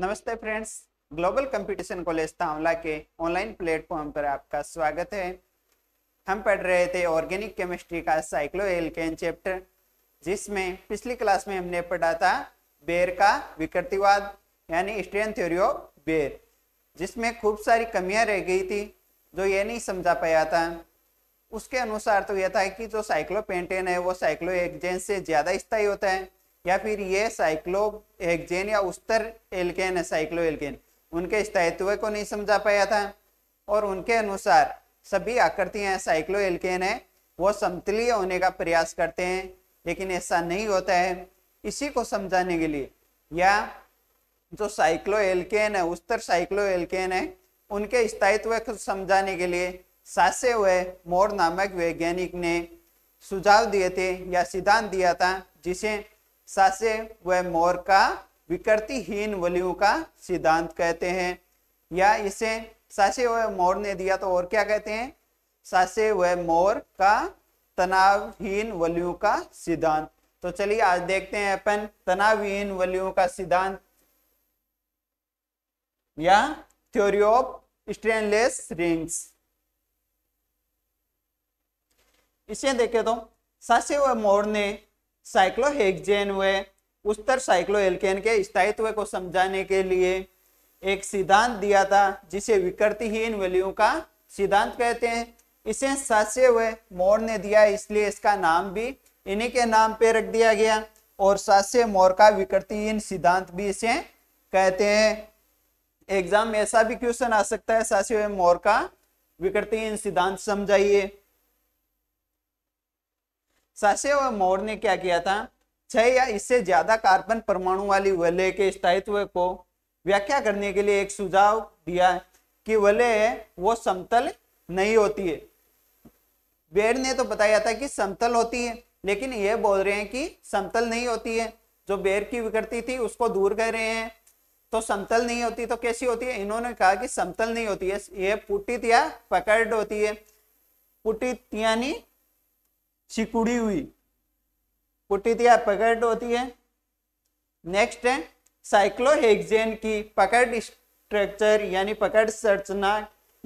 नमस्ते friends global competition college Tanwala के online platform पर आपका स्वागत है हम पढ़ रहे थे ऑर्गेनिक केमिस्ट्री का साइक्लो एल्केन चैप्टर जिसमें पिछली क्लास में हमने पढ़ा था बेर का विकृतिवाद यानी स्ट्रेन थ्योरी ऑफ बेर जिसमें खूब सारी कमियां रह गई थी जो ये नहीं समझा पाया था उसके अनुसार तो यह था कि जो साइक्लोपेंटेन है वो साइक्लो एक्जेंस से ज़्यादा स्थायी होता है या फिर ये साइक्लो हेक्जेन या उत्तर एल्केन है साइक्लो एल्केन उनके स्थायित्व को नहीं समझा पाया था और उनके अनुसार सभी आकृतियाँ साइक्लो एल्केन है वो समतलीय होने का प्रयास करते हैं लेकिन ऐसा नहीं होता है इसी को समझाने के लिए या जो साइक्लो एल्केन है उत्तर साइक्लो एल्केन है उनके स्थायित्व को समझाने के लिए सासे हुए मोर नामक वैज्ञानिक ने सुझाव दिए थे या सिद्धांत दिया था जिसे सासे व मोर का विकृतिहीन वलियों का सिद्धांत कहते हैं या इसे सासे व मोर ने दिया तो और क्या कहते हैं सासे व मोर का तनावहीन वलियों का सिद्धांत तो चलिए आज देखते हैं अपन तनावहीन वलियों का सिद्धांत या थ्योरी ऑफ स्टेनलेस रिंग्स इसे देखे तो सासे व मोर ने साइक्लोहेक्जेन हुए उत्तर साइक्लोएल्केन के स्थायित्व को समझाने के लिए एक सिद्धांत दिया था जिसे विकृतिहीन वैल्यू का सिद्धांत कहते हैं इसे सासे हुए मोर ने दिया इसलिए इसका नाम भी इन्हीं के नाम पे रख दिया गया और सासे मोर का विकृतिहीन सिद्धांत भी इसे कहते हैं एग्जाम में ऐसा भी क्वेश्चन आ सकता है सासे हुए मोर का विकृतिहीन सिद्धांत समझाइए सशेव मोर ने क्या किया था छह या इससे ज्यादा कार्बन परमाणु वाली वलय के स्थायित्व को व्याख्या करने के लिए एक सुझाव दिया कि वलय है वो समतल नहीं होती है बेर ने तो बताया था कि समतल होती है लेकिन यह बोल रहे हैं कि समतल नहीं होती है जो बेर की विकृति थी उसको दूर कर रहे हैं तो समतल नहीं होती तो कैसी होती है इन्होंने कहा कि समतल नहीं होती है यह पुटित या पकड़ होती है पुटित यानी सिकुड़ी हुई पुटित या पकड़ होती है नेक्स्ट है साइक्लोहेक्जेन की पकड़ स्ट्रक्चर यानी पकड़ संरचना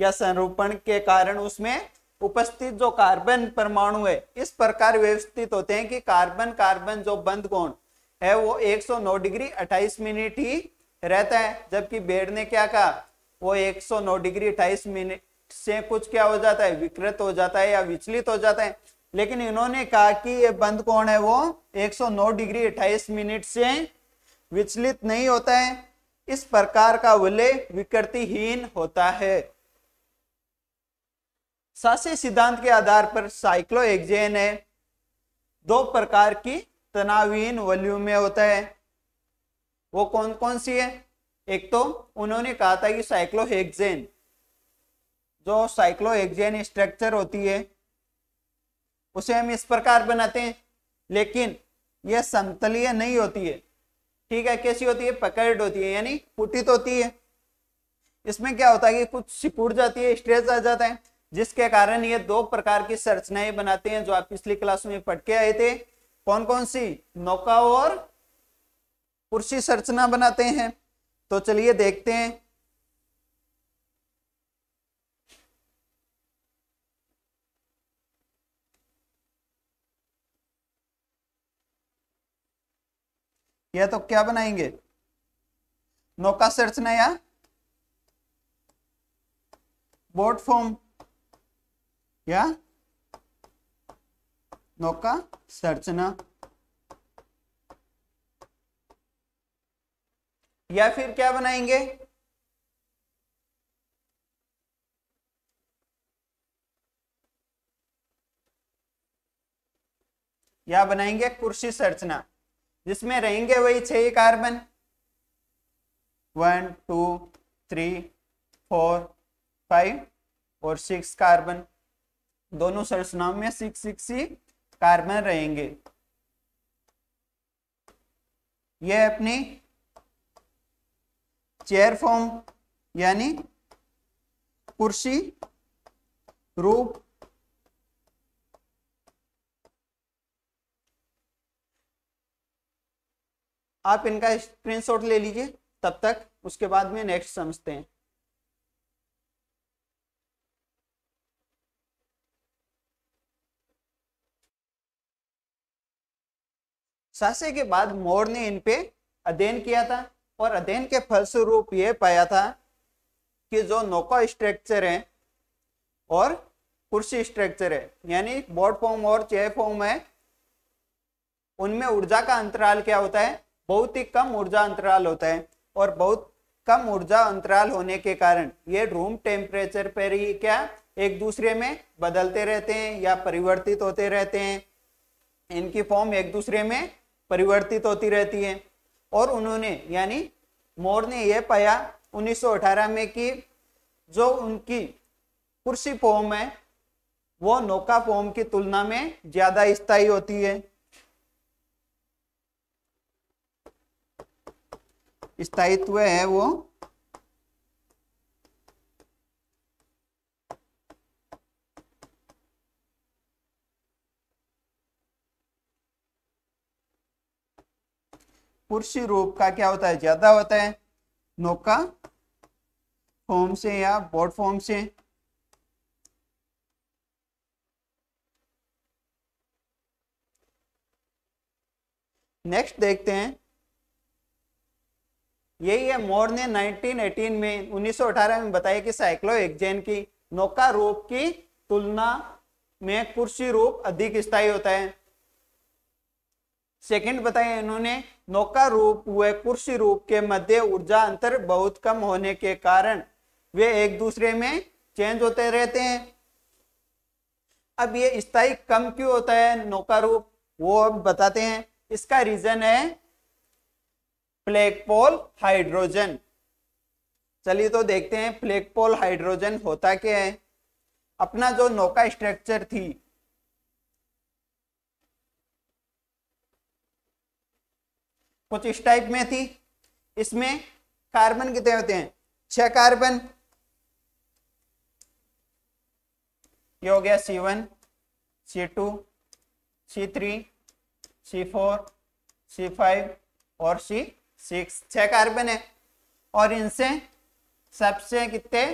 या संरूपण के कारण उसमें उपस्थित जो कार्बन परमाणु है इस प्रकार व्यवस्थित होते हैं कि कार्बन कार्बन जो बंद कोण है वो 109 डिग्री 28 मिनट ही रहता है जबकि बेड ने क्या कहा वो 109 डिग्री 28 मिनट से कुछ क्या हो जाता है विकृत हो जाता है या विचलित हो जाता है लेकिन इन्होंने कहा कि ये बंद कौन है वो 109 डिग्री 28 मिनट से विचलित नहीं होता है इस प्रकार का वलय विकृतिहीन होता है शासी सिद्धांत के आधार पर साइक्लो एक्जेन है दो प्रकार की तनावहीन वॉल्यूम में होता है वो कौन कौन सी है एक तो उन्होंने कहा था कि साइक्लोहेक्जेन जो साइक्लोहेक्जेन स्ट्रक्चर होती है उसे हम इस प्रकार बनाते हैं लेकिन यह समतलीय नहीं होती है ठीक है कैसी होती है पकड़ होती है यानी पुटित होती है इसमें क्या होता है कि कुछ सिकुड़ जाती है स्ट्रेच आ जाता है जिसके कारण ये दो प्रकार की संरचनाएं बनाते हैं जो आप पिछली क्लास में पढ़ के आए थे कौन कौन सी नौका और कुर्सी संरचना बनाते हैं तो चलिए देखते हैं या तो क्या बनाएंगे नौका संरचना या बोट फॉर्म या नौका संरचना या फिर क्या बनाएंगे या बनाएंगे कुर्सी संरचना जिसमें रहेंगे वही छह carbon one two three four five और सिक्स कार्बन दोनों सरसनाम में सिक्स सिक्स ही कार्बन रहेंगे यह अपनी चेयर फॉर्म यानी कुर्सी रूप आप इनका स्क्रीनशॉट ले लीजिए तब तक उसके बाद में नेक्स्ट समझते हैं सासे के बाद मोर ने इन पे अध्ययन किया था और अध्ययन के फलस्वरूप यह पाया था कि जो नोका स्ट्रक्चर है और कुर्सी स्ट्रक्चर है यानी बोर्ड फॉर्म और चेयर फॉर्म है उनमें ऊर्जा का अंतराल क्या होता है बहुत ही कम ऊर्जा अंतराल होता है और बहुत कम ऊर्जा अंतराल होने के कारण ये रूम टेम्परेचर पर ही क्या एक दूसरे में बदलते रहते हैं या परिवर्तित होते रहते हैं इनकी फॉर्म एक दूसरे में परिवर्तित होती रहती है और उन्होंने यानी मोर ने यह पाया 1918 में कि जो उनकी कुर्सी फॉर्म है वो नौका फॉर्म की तुलना में ज़्यादा स्थायी होती है स्थायित्व है वो पुरुष रूप का क्या होता है ज्यादा होता है नौका फॉर्म से या बोर्ड फॉर्म से नेक्स्ट देखते हैं यही है मोर ने 1918 में 1918 में बताया कि एक्जेन की नौका रूप की तुलना में कुर्सी रूप अधिक स्थायी होता है सेकंड बताया इन्होंने नौका रूप हुए कुर्सी रूप के मध्य ऊर्जा अंतर बहुत कम होने के कारण वे एक दूसरे में चेंज होते रहते हैं अब ये स्थायी कम क्यों होता है नौका रूप वो अब बताते हैं इसका रीजन है पोल हाइड्रोजन चलिए तो देखते हैं पोल हाइड्रोजन होता क्या है अपना जो नौका स्ट्रक्चर थी कुछ इस टाइप में थी इसमें कार्बन कितने होते हैं छह कार्बन ये हो गया C one C two C three C four C five और सी सिक्स छह कार्बन है और इनसे सबसे कितने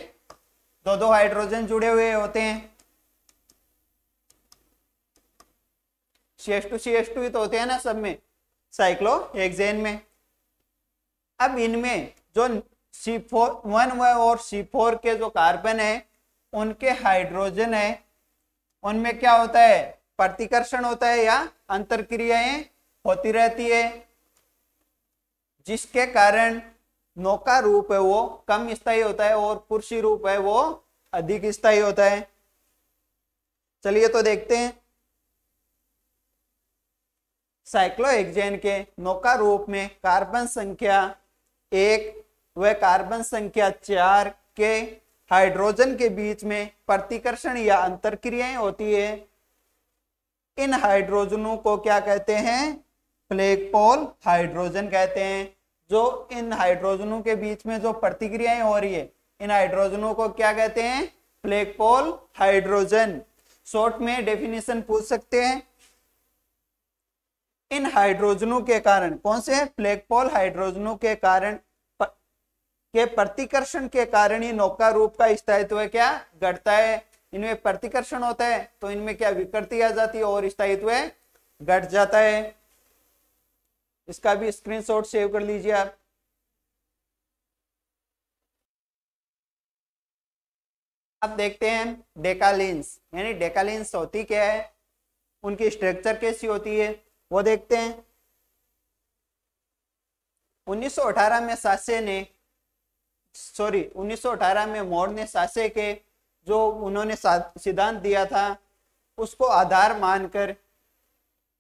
दो दो हाइड्रोजन जुड़े हुए होते हैं C S two C S two ही तो होते हैं ना सब में साइक्लो एक्जेन में अब इनमें जो सी फोर वन और सी फोर के जो कार्बन है उनके हाइड्रोजन है उनमें क्या होता है प्रतिकर्षण होता है या अंतर क्रियाएं होती रहती है जिसके कारण नौका रूप है वो कम स्थायी होता है और पुरुषी रूप है वो अधिक स्थायी होता है चलिए तो देखते हैं साइक्लोहेक्जेन के नौका रूप में कार्बन संख्या एक व कार्बन संख्या चार के हाइड्रोजन के बीच में प्रतिकर्षण या अंतर क्रियाएं होती है इन हाइड्रोजनों को क्या कहते हैं फ्लेगपोल हाइड्रोजन कहते हैं जो इन हाइड्रोजनों के बीच में जो प्रतिक्रियाएं हो रही है इन हाइड्रोजनों को क्या कहते हैं फ्लेकपोल हाइड्रोजन शॉर्ट में डेफिनेशन पूछ सकते हैं इन हाइड्रोजनों के कारण कौन से फ्लेकपोल हाइड्रोजनों के कारण के प्रतिकर्षण के कारण ही नौका रूप का स्थायित्व क्या घटता है इनमें प्रतिकर्षण होता है तो इनमें क्या विकृति आ जाती है और स्थायित्व घट जाता है इसका भी स्क्रीनशॉट सेव कर लीजिए आप आप देखते हैं डेकालिन्स यानी डेकालिन्स होती क्या है उनकी स्ट्रक्चर कैसी होती है वो देखते हैं 1918 में सासे ने सॉरी 1918 में मोर ने सासे के जो उन्होंने सिद्धांत दिया था उसको आधार मानकर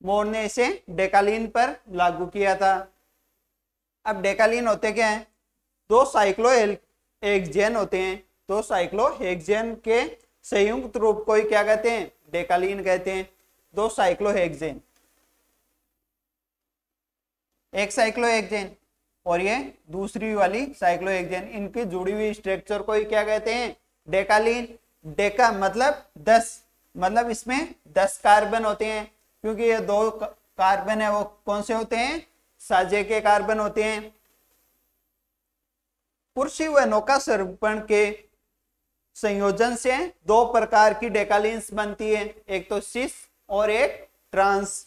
मोर ने इसे डेकालीन पर लागू किया था अब डेकालीन होते क्या हैं दो साइक्लो एक्जेन होते हैं दो साइक्लो हेक्जेन के संयुक्त रूप को ही क्या कहते हैं डेकालीन कहते हैं दो साइक्लो हेक्जेन एक साइक्लो एक्जेन और ये दूसरी वाली साइक्लो एक्जेन इनकी जुड़ी हुई स्ट्रक्चर को ही क्या कहते हैं डेकालीन डेका मतलब दस मतलब इसमें दस कार्बन होते हैं क्योंकि ये दो कार्बन है वो कौन से होते हैं साजे के कार्बन होते हैं पुरुषी व नौका सर्पण के संयोजन से दो प्रकार की डेकालिन्स बनती है एक तो सिस और एक ट्रांस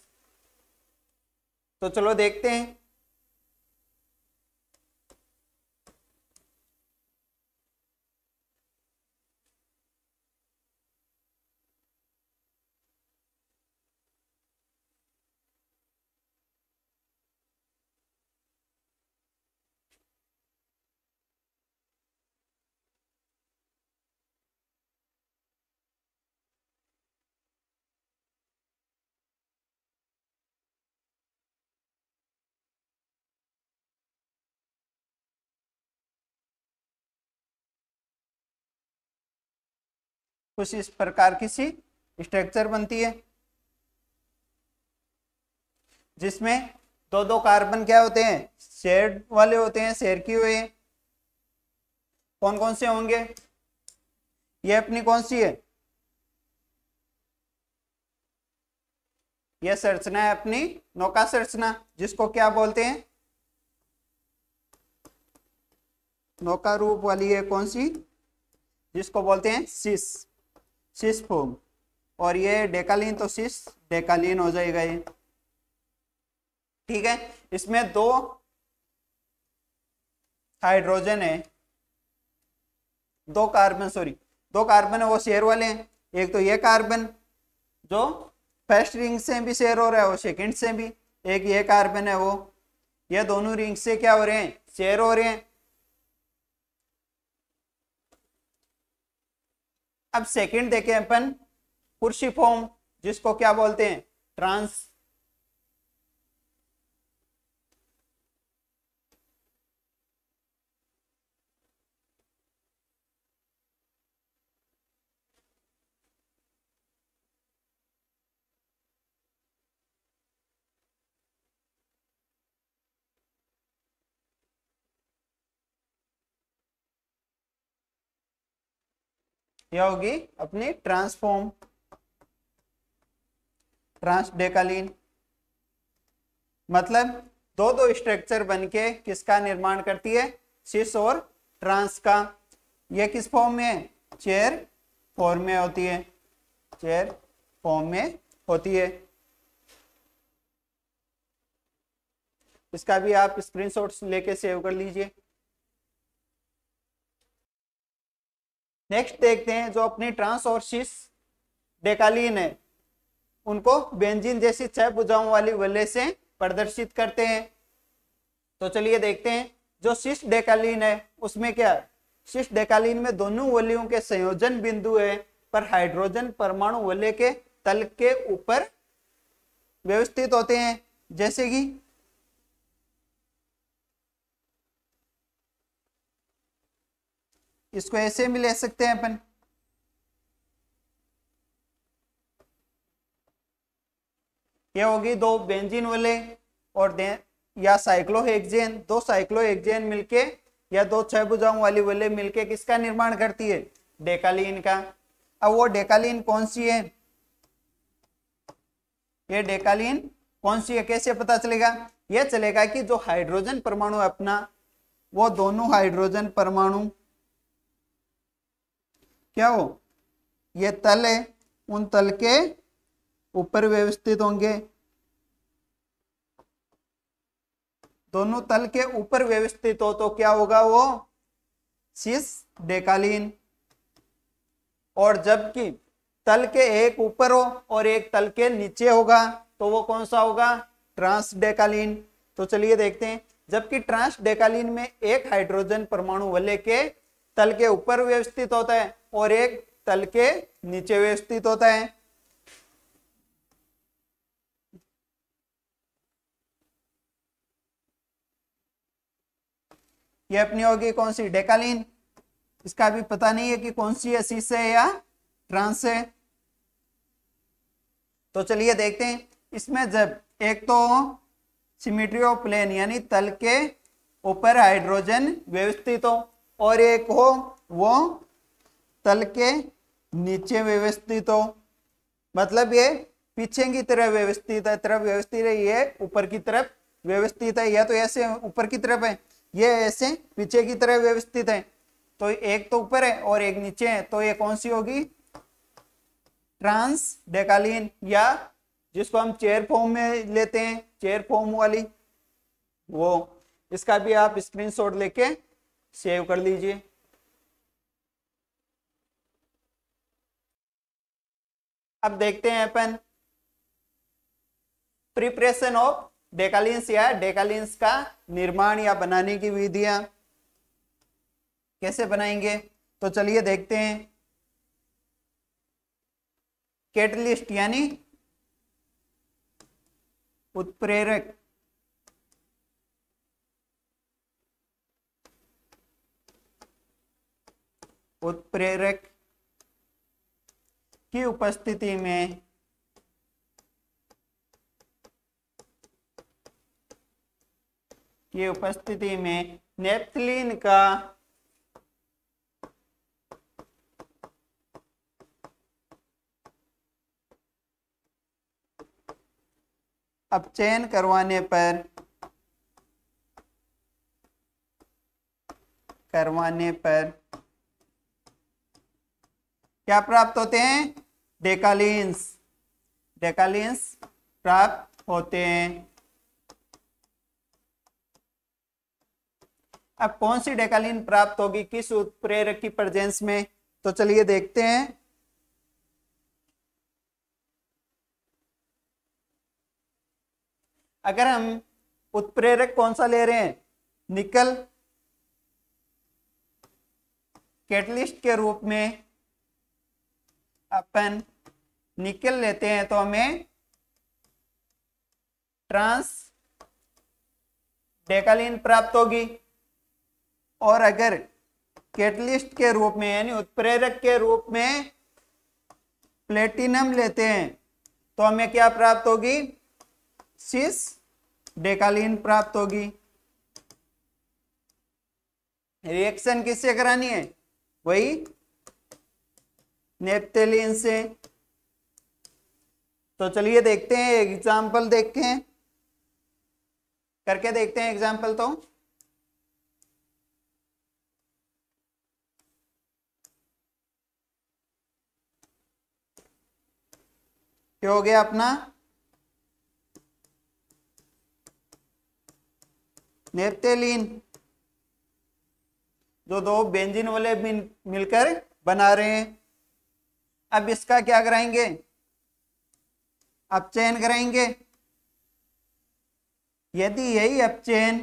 तो चलो देखते हैं कुछ इस प्रकार की सी स्ट्रक्चर बनती है जिसमें दो दो कार्बन क्या होते हैं शेड वाले होते हैं शेर की हुए कौन कौन से होंगे ये अपनी कौन सी है यह संरचना है अपनी नौका संरचना जिसको क्या बोलते हैं नौका रूप वाली है कौन सी जिसको बोलते हैं सिस सिस फोम और ये डेकालीन तो सिस डेकालीन हो जाएगा ये ठीक है इसमें दो हाइड्रोजन है दो कार्बन सॉरी दो कार्बन है वो शेयर वाले हैं एक तो ये कार्बन जो फर्स्ट रिंग से भी शेयर हो रहा है वो सेकंड से भी एक ये कार्बन है वो ये दोनों रिंग से क्या हो रहे हैं शेयर हो रहे हैं अब सेकंड देखें अपन फॉर्म जिसको क्या बोलते हैं ट्रांस यह होगी अपनी ट्रांसफॉर्म ट्रांसडेकालीन मतलब दो दो स्ट्रक्चर बनके किसका निर्माण करती है सिस और ट्रांस का यह किस फॉर्म में है चेयर फॉर्म में होती है चेयर फॉर्म में होती है इसका भी आप स्क्रीनशॉट्स लेके सेव कर लीजिए नेक्स्ट देखते हैं जो अपने ट्रांस और शीश डेकालीन है उनको बेंजीन जैसी छह बुझाओं वाली वल्ले से प्रदर्शित करते हैं तो चलिए देखते हैं जो शीश डेकालीन है उसमें क्या शीश डेकालीन में दोनों वलियों के संयोजन बिंदु है पर हाइड्रोजन परमाणु वल्ले के तल के ऊपर व्यवस्थित होते हैं जैसे कि इसको ऐसे भी ले सकते हैं अपन ये होगी दो बेंजीन वाले और या साइक्लोहेक्जेन दो साइक्लोहेक्जेन मिलके या दो छह भुजाओं वाली वाले मिलके किसका निर्माण करती है डेकालीन का अब वो डेकालीन कौन सी है ये डेकालीन कौन सी है कैसे पता चलेगा ये चलेगा कि जो हाइड्रोजन परमाणु अपना वो दोनों हाइड्रोजन परमाणु क्या हो ये तल है उन तल के ऊपर व्यवस्थित होंगे दोनों तल के ऊपर व्यवस्थित हो तो क्या होगा वो सिस डेकालीन और जबकि तल के एक ऊपर हो और एक तल के नीचे होगा तो वो कौन सा होगा ट्रांस डेकालीन तो चलिए देखते हैं जबकि ट्रांस डेकालीन में एक हाइड्रोजन परमाणु वले के तल के ऊपर व्यवस्थित होता है और एक तल के नीचे व्यवस्थित होता है ये अपनी होगी कौन सी डेकालीन इसका भी पता नहीं है कि कौन सी है सीस है या ट्रांस है तो चलिए देखते हैं इसमें जब एक तो सिमिट्री ऑफ प्लेन यानी तल के ऊपर हाइड्रोजन व्यवस्थित हो और एक हो वो तल के नीचे व्यवस्थित हो मतलब ये पीछे की तरह व्यवस्थित है तरफ व्यवस्थित है ये ऊपर की तरफ व्यवस्थित है या तो ऐसे ऊपर की तरफ है ये ऐसे पीछे की तरफ व्यवस्थित है तो एक तो ऊपर है और एक नीचे है तो ये कौन सी होगी ट्रांस डेकालीन या जिसको हम चेयर फॉर्म में लेते हैं चेयर फॉर्म वाली वो इसका भी आप स्क्रीनशॉट लेके सेव कर लीजिए अब देखते हैं अपन प्रिपरेशन ऑफ डेकालिंस या डेकालिंस का निर्माण या बनाने की विधियां कैसे बनाएंगे तो चलिए देखते हैं कैटलिस्ट यानी उत्प्रेरक उत्प्रेरक की उपस्थिति में की उपस्थिति में नेप्थलीन का अपचयन करवाने पर करवाने पर क्या प्राप्त होते हैं डेकालींस डेकालींस प्राप्त होते हैं अब कौन सी डेकालीन प्राप्त होगी किस उत्प्रेरक की प्रजेंस में तो चलिए देखते हैं अगर हम उत्प्रेरक कौन सा ले रहे हैं निकल कैटलिस्ट के रूप में अपन निकल लेते हैं तो हमें ट्रांस डेकालीन प्राप्त होगी और अगर केटलिस्ट के रूप में यानी उत्प्रेरक के रूप में प्लेटिनम लेते हैं तो हमें क्या प्राप्त होगी सिस डेकालीन प्राप्त होगी रिएक्शन किससे करानी है वही नेप्टेलिन से तो चलिए देखते हैं एग्जाम्पल देखते हैं करके देखते हैं एग्जाम्पल तो क्या हो गया अपना नेप्टेलिन जो दो बेंजीन वाले मिलकर बना रहे हैं अब इसका क्या कराएंगे अपचयन कराएंगे यदि यही अपचयन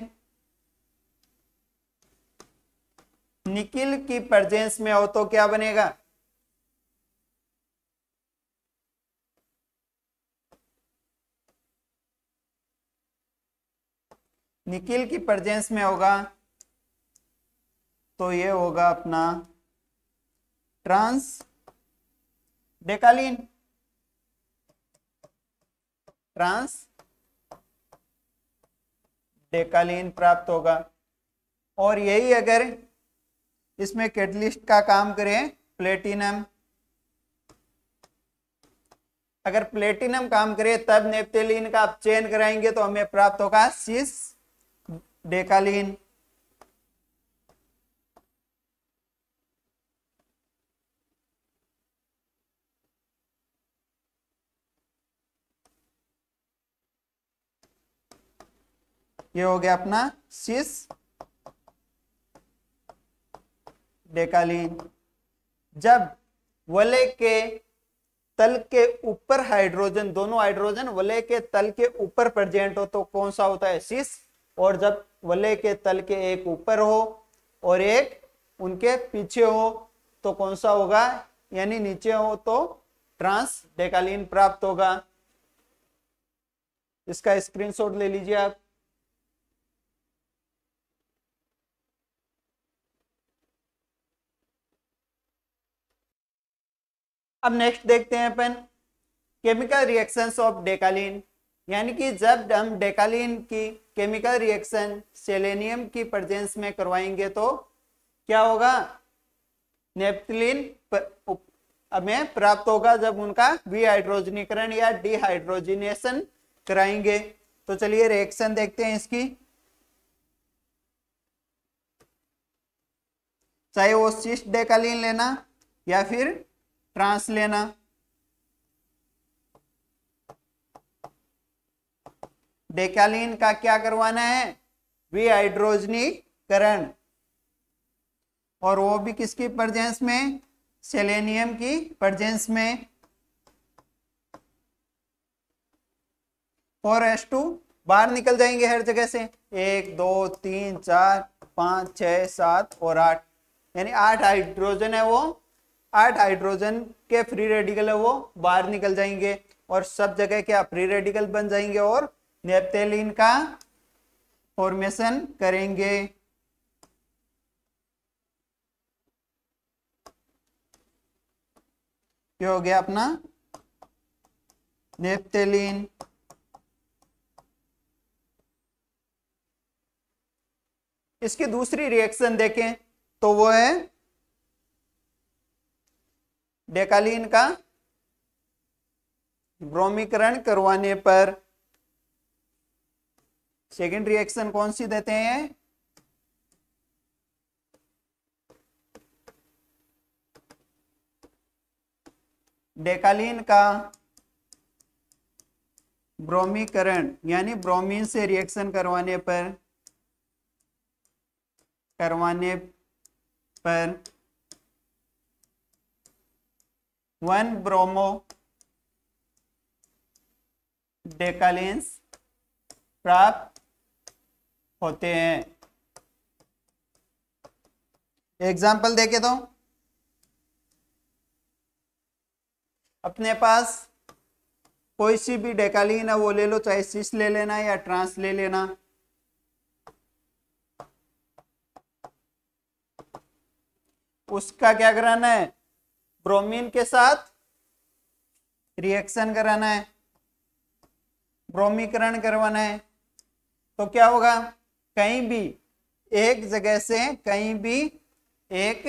निकिल की प्रजेंस में हो तो क्या बनेगा निकिल की प्रजेंस में होगा तो ये होगा अपना ट्रांस डेकालीन ट्रांस डेकालीन प्राप्त होगा और यही अगर इसमें कैटलिस्ट का काम करें प्लेटिनम अगर प्लेटिनम काम करे तब नेप्टेलिन का आप चेन कराएंगे तो हमें प्राप्त होगा सिस डेकालीन ये हो गया अपना सिस डेकालीन जब वले के तल के ऊपर हाइड्रोजन दोनों हाइड्रोजन वले के तल के ऊपर प्रेजेंट हो तो कौन सा होता है सिस और जब वले के तल के एक ऊपर हो और एक उनके पीछे हो तो कौन सा होगा यानी नीचे हो तो ट्रांस डेकालीन प्राप्त होगा इसका स्क्रीनशॉट ले लीजिए आप अब नेक्स्ट देखते हैं अपन केमिकल रिएक्शंस ऑफ डेकालीन यानी कि जब हम डेकालीन की केमिकल रिएक्शन सेलेनियम की प्रजेंस में करवाएंगे तो क्या होगा नेप्थलीन हमें प्राप्त होगा जब उनका विहाइड्रोजनीकरण या डिहाइड्रोजिनेशन कराएंगे तो चलिए रिएक्शन देखते हैं इसकी चाहे वो सिस्ट डेकालीन लेना या फिर ट्रांस लेना डेकालीन का क्या करवाना है विहाइड्रोजनीकरण और वो भी किसकी प्रजेंस में सेलेनियम की प्रजेंस में फोर एस टू बाहर निकल जाएंगे हर जगह से एक दो तीन चार पांच छ सात और आठ यानी आठ हाइड्रोजन है वो आठ हाइड्रोजन के फ्री रेडिकल है वो बाहर निकल जाएंगे और सब जगह क्या फ्री रेडिकल बन जाएंगे और नेपथेलिन का फॉर्मेशन करेंगे क्या हो गया अपना नेपतेलिन इसकी दूसरी रिएक्शन देखें तो वो है डेकालीन का ब्रोमीकरण करवाने पर सेकेंड रिएक्शन कौन सी देते हैं डेकालीन का ब्रोमीकरण यानी ब्रोमीन से रिएक्शन करवाने पर करवाने पर वन ब्रोमो डेकालिन्स प्राप्त होते हैं एग्जाम्पल देखे तो अपने पास कोई सी भी डेकालीन है वो ले लो चाहे सिस ले लेना या ट्रांस ले लेना उसका क्या कराना है ब्रोमीन के साथ रिएक्शन कराना है ब्रोमीकरण करवाना है तो क्या होगा कहीं भी एक जगह से कहीं भी एक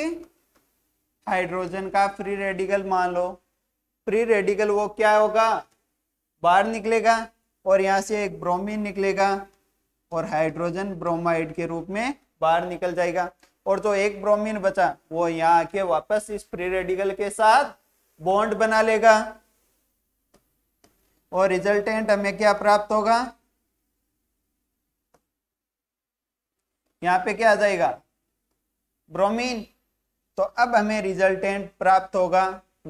हाइड्रोजन का फ्री रेडिकल मान लो फ्री रेडिकल वो क्या होगा बाहर निकलेगा और यहाँ से एक ब्रोमीन निकलेगा और हाइड्रोजन ब्रोमाइड के रूप में बाहर निकल जाएगा और जो एक ब्रोमीन बचा वो यहाँ आके वापस इस फ्री रेडिकल के साथ बॉन्ड बना लेगा और रिजल्टेंट हमें क्या प्राप्त होगा यहाँ पे क्या आ जाएगा ब्रोमीन तो अब हमें रिजल्टेंट प्राप्त होगा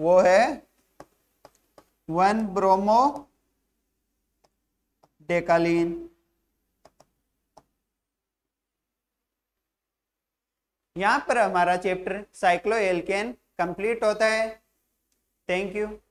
वो है वन ब्रोमो डेकालीन यहाँ पर हमारा चैप्टर साइक्लो एल्केन कंप्लीट होता है थैंक यू